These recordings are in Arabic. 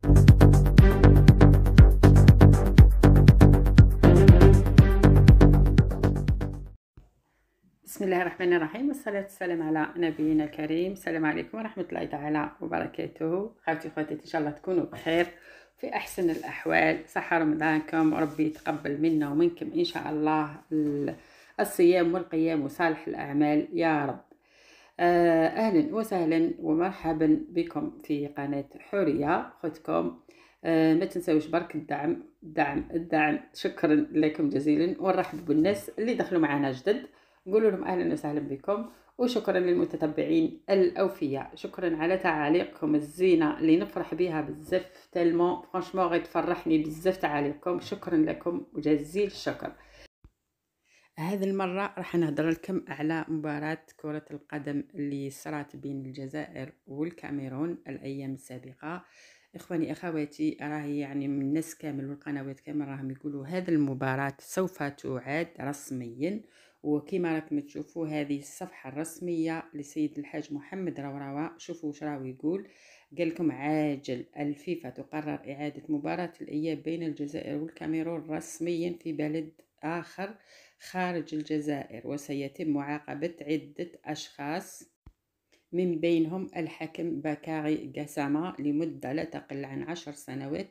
بسم الله الرحمن الرحيم والصلاة والسلام على نبينا الكريم السلام عليكم ورحمة الله تعالى وبركاته خواتي خواتي إن شاء الله تكونوا بخير في أحسن الأحوال صحة رمضانكم وربي يتقبل منا ومنكم إن شاء الله الصيام والقيام وصالح الأعمال يا رب آه، أهلا وسهلا ومرحبا بكم في قناة حورية خوتكم آه، ما تنساوش برك الدعم الدعم الدعم شكرا لكم جزيلا ونرحب بالناس اللي دخلوا معنا جدد قولوا لهم أهلا وسهلا بكم وشكرا للمتتبعين الأوفياء شكرا على تعاليقكم الزينة اللي نفرح بها بزاف تالمون فرانشمون غتفرحني بزاف تعاليقكم شكرا لكم وجزيل الشكر هذه المرة راح نهضر لكم على مباراة كرة القدم اللي صرات بين الجزائر والكاميرون الأيام السابقة إخواني أخواتي راهي يعني من الناس كامل والقنوات كامل راهم يقولوا هذه المباراة سوف تعاد رسميا وكما راكم تشوفوا هذه الصفحة الرسمية لسيد الحاج محمد روراوة شوفوا واش راهو يقول قال لكم عاجل الفيفا تقرر إعادة مباراة الإياب بين الجزائر والكاميرون رسميا في بلد آخر خارج الجزائر وسيتم معاقبة عدة أشخاص من بينهم الحاكم باكاري قسامة لمدة لا تقل عن عشر سنوات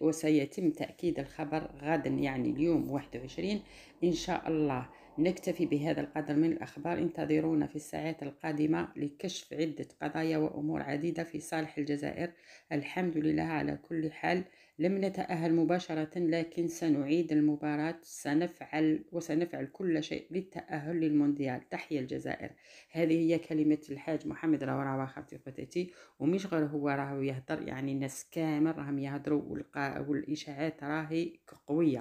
وسيتم تأكيد الخبر غدا يعني اليوم 21 إن شاء الله نكتفي بهذا القدر من الأخبار انتظرونا في الساعات القادمة لكشف عدة قضايا وأمور عديدة في صالح الجزائر الحمد لله على كل حال لم نتأهل مباشرة لكن سنعيد المباراة سنفعل وسنفعل كل شيء للتأهل للمونديال تحيا الجزائر هذه هي كلمة الحاج محمد راهو راهو خالتي وخواتاتي ومش غير هو راهو يهضر يعني الناس كامل راهم يهضروا والإشاعات راهي قوية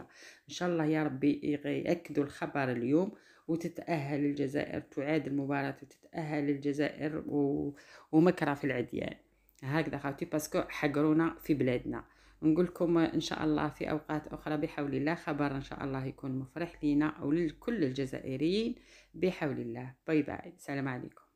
إن شاء الله يا ربي يأكدوا الخبر اليوم اليوم وتتأهل الجزائر تعاد المباراة وتتأهل الجزائر و... ومكره في العديان هكذا خاوتي باسكو حقرونا في بلادنا نقول لكم ان شاء الله في اوقات اخرى بحول الله خبر ان شاء الله يكون مفرح لينا ولكل الجزائريين بحول الله باي باي السلام عليكم